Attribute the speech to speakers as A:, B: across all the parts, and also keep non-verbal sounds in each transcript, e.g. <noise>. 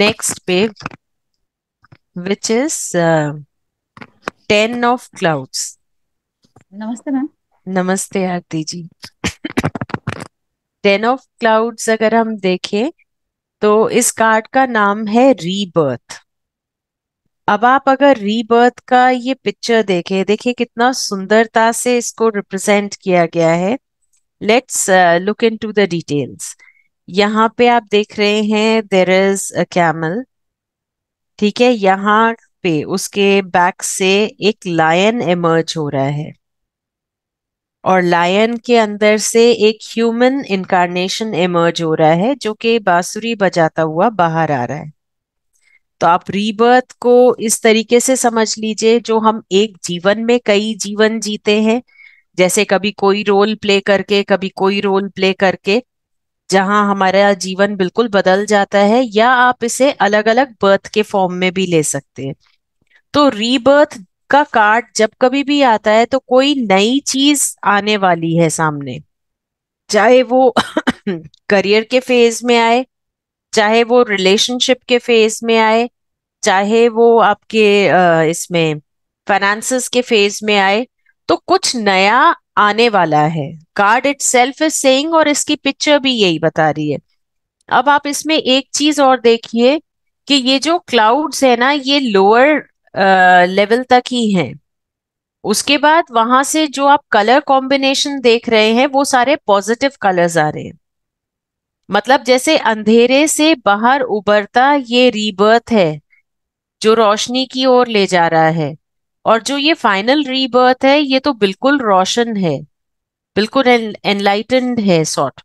A: next pig which is uh, of of clouds नमस्ते ma'am नमस्ते Aarti ji ten of clouds अगर हम देखें तो इस कार्ड का नाम है रीबर्थ अब आप अगर रीबर्थ का ये पिक्चर देखें देखिए कितना सुंदरता से इसको रिप्रेजेंट किया गया है let's look into the details यहाँ पे आप देख रहे हैं देर इज अ कैमल ठीक है यहाँ पे उसके बैक से एक लायन इमर्ज हो रहा है और लायन के अंदर से एक ह्यूमन इनकारनेशन इमर्ज हो रहा है जो कि बांसुरी बजाता हुआ बाहर आ रहा है तो आप रीबर्थ को इस तरीके से समझ लीजिए जो हम एक जीवन में कई जीवन जीते हैं जैसे कभी कोई रोल प्ले करके कभी कोई रोल प्ले करके जहां हमारा जीवन बिल्कुल बदल जाता है या आप इसे अलग अलग बर्थ के फॉर्म में भी ले सकते हैं तो रीबर्थ का कार्ड जब कभी भी आता है तो कोई नई चीज आने वाली है सामने चाहे वो <clears throat> करियर के फेज में आए चाहे वो रिलेशनशिप के फेज में आए चाहे वो आपके इसमें फाइनेंस के फेज में आए तो कुछ नया आने वाला है कार्ड इट सेल्फ इज से और इसकी पिक्चर भी यही बता रही है अब आप इसमें एक चीज और देखिए कि ये जो क्लाउड्स है ना ये लोअर लेवल तक ही हैं उसके बाद वहां से जो आप कलर कॉम्बिनेशन देख रहे हैं वो सारे पॉजिटिव कलर्स आ रहे हैं मतलब जैसे अंधेरे से बाहर उबरता ये रीबर्थ है जो रोशनी की ओर ले जा रहा है और जो ये फाइनल रीबर्थ है ये तो बिल्कुल रोशन है बिल्कुल एनलाइटेंड है सॉर्ट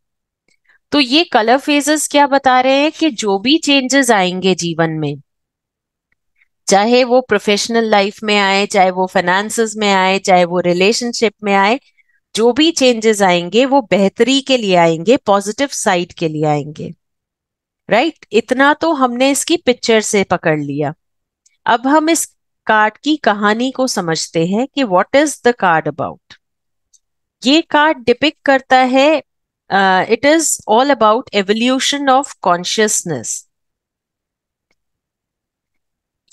A: तो ये कलर फेजेस क्या बता रहे हैं कि जो भी चेंजेस आएंगे जीवन में चाहे वो प्रोफेशनल लाइफ में आए चाहे वो फाइनेंस में आए चाहे वो रिलेशनशिप में आए जो भी चेंजेस आएंगे वो बेहतरी के लिए आएंगे पॉजिटिव साइड के लिए आएंगे राइट right? इतना तो हमने इसकी पिक्चर से पकड़ लिया अब हम इस कार्ड की कहानी को समझते हैं कि what is the card about ये कार्ड डिपिक करता है it is all about evolution of consciousness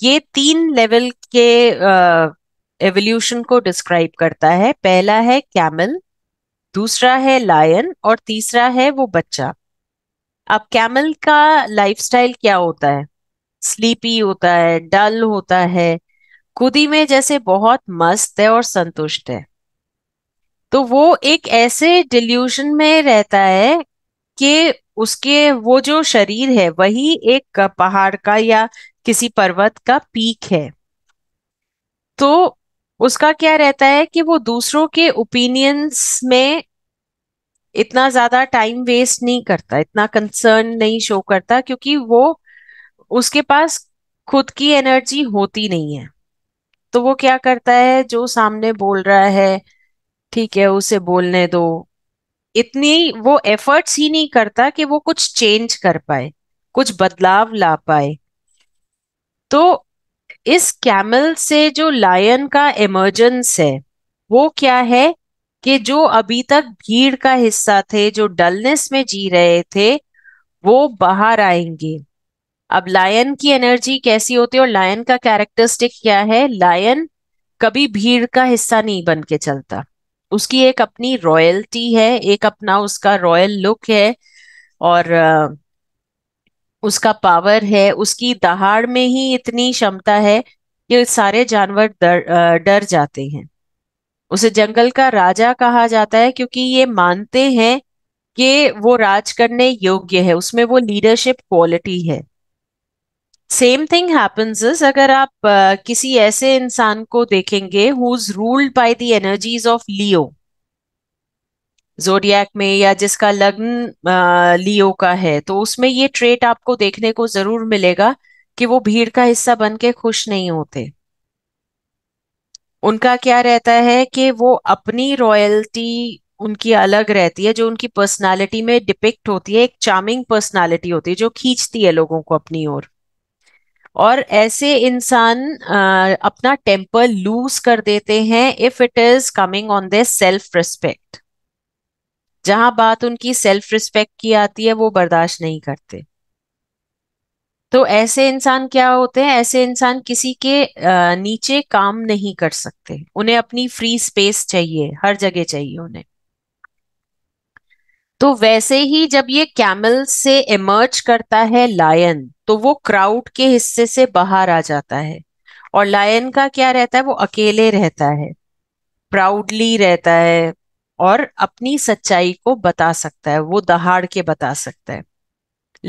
A: ये तीन लेवल के एवोल्यूशन uh, को डिस्क्राइब करता है पहला है कैमल दूसरा है लायन और तीसरा है वो बच्चा अब कैमल का लाइफस्टाइल क्या होता है स्लीपी होता है डल होता है खुदी में जैसे बहुत मस्त है और संतुष्ट है तो वो एक ऐसे डिल्यूशन में रहता है कि उसके वो जो शरीर है वही एक पहाड़ का या किसी पर्वत का पीक है तो उसका क्या रहता है कि वो दूसरों के ओपिनियंस में इतना ज्यादा टाइम वेस्ट नहीं करता इतना कंसर्न नहीं शो करता क्योंकि वो उसके पास खुद की एनर्जी होती नहीं है तो वो क्या करता है जो सामने बोल रहा है ठीक है उसे बोलने दो इतनी वो एफर्ट्स ही नहीं करता कि वो कुछ चेंज कर पाए कुछ बदलाव ला पाए तो इस कैमल से जो लायन का इमरजेंस है वो क्या है कि जो अभी तक भीड़ का हिस्सा थे जो डलनेस में जी रहे थे वो बाहर आएंगे अब लायन की एनर्जी कैसी होती है और लायन का कैरेक्टरिस्टिक क्या है लायन कभी भीड़ का हिस्सा नहीं बन के चलता उसकी एक अपनी रॉयल्टी है एक अपना उसका रॉयल लुक है और उसका पावर है उसकी दहाड़ में ही इतनी क्षमता है कि सारे जानवर डर डर जाते हैं उसे जंगल का राजा कहा जाता है क्योंकि ये मानते हैं कि वो राज करने योग्य है उसमें वो लीडरशिप क्वालिटी है सेम थिंग हैपन्स इज अगर आप uh, किसी ऐसे इंसान को देखेंगे who is ruled by the energies of Leo zodiac में या जिसका लग्न लियो का है तो उसमें ये ट्रेट आपको देखने को जरूर मिलेगा कि वो भीड़ का हिस्सा बन के खुश नहीं होते उनका क्या रहता है कि वो अपनी रॉयल्टी उनकी अलग रहती है जो उनकी पर्सनालिटी में डिपिक्ट होती है एक चार्मिंग पर्सनालिटी होती है जो खींचती है लोगों को अपनी ओर और ऐसे इंसान अपना टेम्पर लूज कर देते हैं if it is coming on their self respect जहां बात उनकी सेल्फ रिस्पेक्ट की आती है वो बर्दाश्त नहीं करते तो ऐसे इंसान क्या होते हैं ऐसे इंसान किसी के नीचे काम नहीं कर सकते उन्हें अपनी फ्री स्पेस चाहिए हर जगह चाहिए उन्हें तो वैसे ही जब ये कैमल से इमर्ज करता है लायन तो वो क्राउड के हिस्से से बाहर आ जाता है और लायन का क्या रहता है वो अकेले रहता है प्राउडली रहता है और अपनी सच्चाई को बता सकता है वो दहाड़ के बता सकता है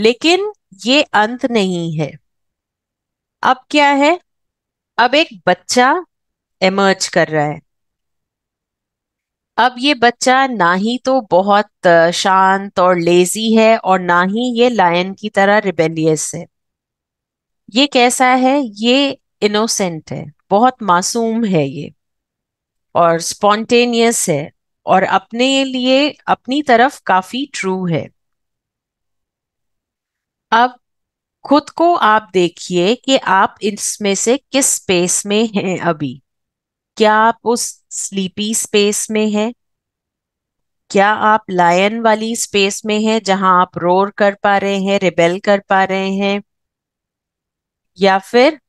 A: लेकिन ये अंत नहीं है अब क्या है अब एक बच्चा एमर्ज कर रहा है अब ये बच्चा ना ही तो बहुत शांत और लेजी है और ना ही ये लायन की तरह रिबेलियस है ये कैसा है ये इनोसेंट है बहुत मासूम है ये और स्पॉन्टेनियस है और अपने लिए अपनी तरफ काफी ट्रू है अब खुद को आप देखिए कि आप इसमें से किस स्पेस में हैं अभी क्या आप उस स्लीपी स्पेस में हैं क्या आप लायन वाली स्पेस में हैं जहां आप रोर कर पा रहे हैं रिबेल कर पा रहे हैं या फिर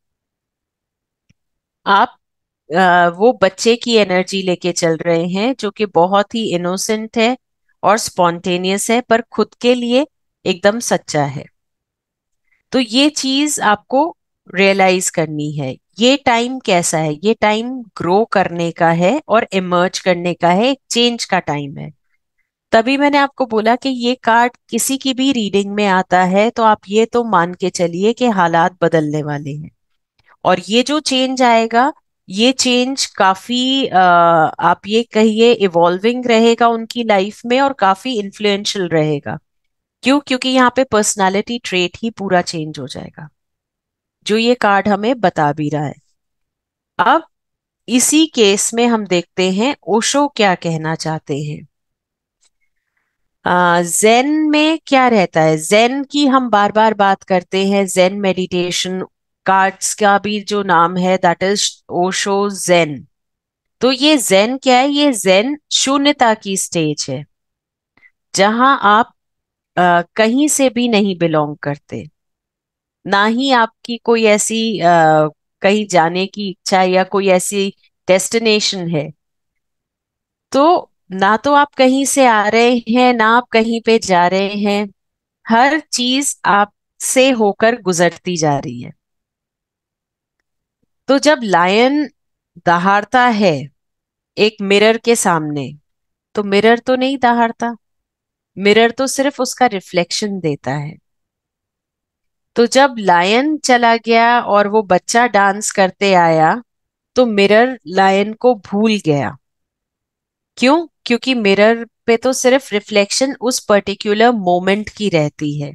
A: आप आ, वो बच्चे की एनर्जी लेके चल रहे हैं जो कि बहुत ही इनोसेंट है और स्पॉन्टेनियस है पर खुद के लिए एकदम सच्चा है तो ये चीज आपको रियलाइज करनी है ये टाइम कैसा है ये टाइम ग्रो करने का है और इमर्ज करने का है एक चेंज का टाइम है तभी मैंने आपको बोला कि ये कार्ड किसी की भी रीडिंग में आता है तो आप ये तो मान के चलिए कि हालात बदलने वाले हैं और ये जो चेंज आएगा ये चेंज काफी आ, आप ये कहिए इवॉल्विंग रहेगा उनकी लाइफ में और काफी इन्फ्लुएंशियल रहेगा क्यों क्योंकि यहाँ पे पर्सनालिटी ट्रेट ही पूरा चेंज हो जाएगा जो ये कार्ड हमें बता भी रहा है अब इसी केस में हम देखते हैं ओशो क्या कहना चाहते हैं जेन में क्या रहता है जेन की हम बार बार बात करते हैं जेन मेडिटेशन कार्ड्स का भी जो नाम है दैट इज ओशो जेन तो ये जेन क्या है ये जेन शून्यता की स्टेज है जहां आप आ, कहीं से भी नहीं बिलोंग करते ना ही आपकी कोई ऐसी आ, कहीं जाने की इच्छा या कोई ऐसी डेस्टिनेशन है तो ना तो आप कहीं से आ रहे हैं ना आप कहीं पे जा रहे हैं हर चीज आपसे होकर गुजरती जा रही है तो जब लायन दहाड़ता है एक मिरर के सामने तो मिरर तो नहीं दहाड़ता मिरर तो सिर्फ उसका रिफ्लेक्शन देता है तो जब लायन चला गया और वो बच्चा डांस करते आया तो मिरर लायन को भूल गया क्यों क्योंकि मिरर पे तो सिर्फ रिफ्लेक्शन उस पर्टिकुलर मोमेंट की रहती है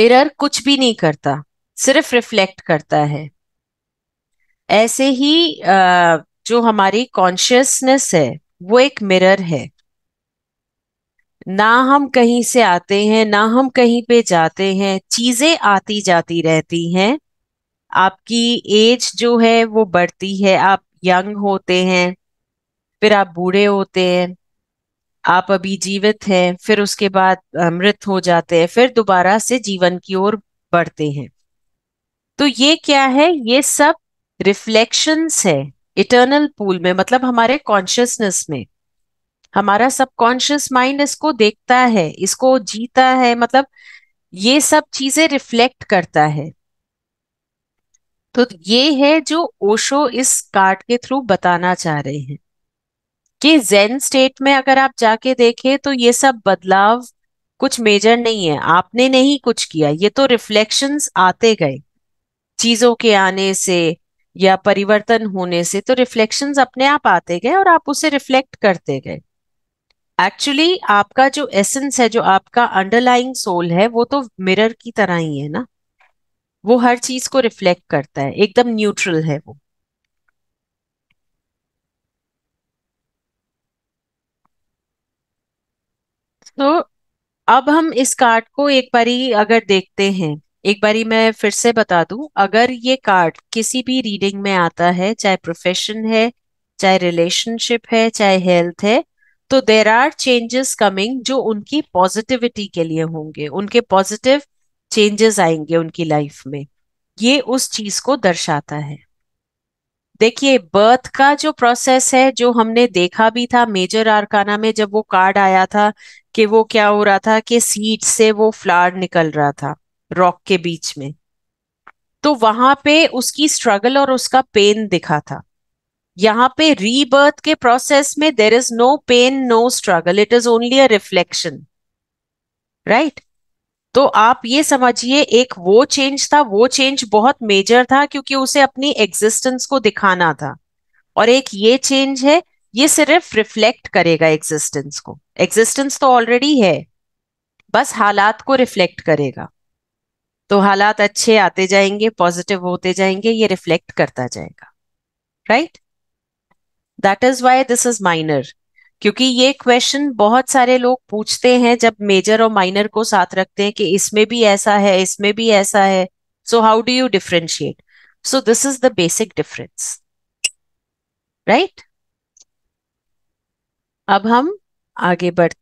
A: मिरर कुछ भी नहीं करता सिर्फ रिफ्लेक्ट करता है ऐसे ही जो हमारी कॉन्शियसनेस है वो एक मिरर है ना हम कहीं से आते हैं ना हम कहीं पे जाते हैं चीजें आती जाती रहती हैं आपकी एज जो है वो बढ़ती है आप यंग होते हैं फिर आप बूढ़े होते हैं आप अभी जीवित हैं फिर उसके बाद मृत हो जाते हैं फिर दोबारा से जीवन की ओर बढ़ते हैं तो ये क्या है ये सब रिफ्लेक्शंस है इटर्नल पूल में मतलब हमारे कॉन्शियसनेस में हमारा सबकॉन्शियस माइंड इसको देखता है इसको जीता है मतलब ये सब चीजें रिफ्लेक्ट करता है तो ये है जो ओशो इस कार्ड के थ्रू बताना चाह रहे हैं कि जेन स्टेट में अगर आप जाके देखें तो ये सब बदलाव कुछ मेजर नहीं है आपने नहीं कुछ किया ये तो रिफ्लेक्शंस आते गए चीजों के आने से या परिवर्तन होने से तो रिफ्लेक्शंस अपने आप आते गए और आप उसे रिफ्लेक्ट करते गए एक्चुअली आपका जो एसेंस है जो आपका अंडरलाइंग सोल है वो तो मिरर की तरह ही है ना वो हर चीज को रिफ्लेक्ट करता है एकदम न्यूट्रल है वो तो अब हम इस कार्ड को एक बारी अगर देखते हैं एक बारी मैं फिर से बता दूं अगर ये कार्ड किसी भी रीडिंग में आता है चाहे प्रोफेशन है चाहे रिलेशनशिप है चाहे हेल्थ है तो देर आर चेंजेस कमिंग जो उनकी पॉजिटिविटी के लिए होंगे उनके पॉजिटिव चेंजेस आएंगे उनकी लाइफ में ये उस चीज को दर्शाता है देखिए बर्थ का जो प्रोसेस है जो हमने देखा भी था मेजर आरकाना में जब वो कार्ड आया था कि वो क्या हो रहा था कि सीट से वो फ्लावर निकल रहा था रॉक के बीच में तो वहां पे उसकी स्ट्रगल और उसका पेन दिखा था यहाँ पे रीबर्थ के प्रोसेस में there is no pain no struggle it is only a reflection right तो आप ये समझिए एक वो चेंज था वो चेंज बहुत मेजर था क्योंकि उसे अपनी एग्जिस्टेंस को दिखाना था और एक ये चेंज है ये सिर्फ रिफ्लेक्ट करेगा एग्जिस्टेंस को एग्जिस्टेंस तो ऑलरेडी है बस हालात को रिफ्लेक्ट करेगा तो हालात अच्छे आते जाएंगे पॉजिटिव होते जाएंगे ये रिफ्लेक्ट करता जाएगा right that is why this is minor क्योंकि ये क्वेश्चन बहुत सारे लोग पूछते हैं जब मेजर और माइनर को साथ रखते हैं कि इसमें भी ऐसा है इसमें भी ऐसा है so how do you differentiate so this is the basic difference right अब हम आगे बढ़ते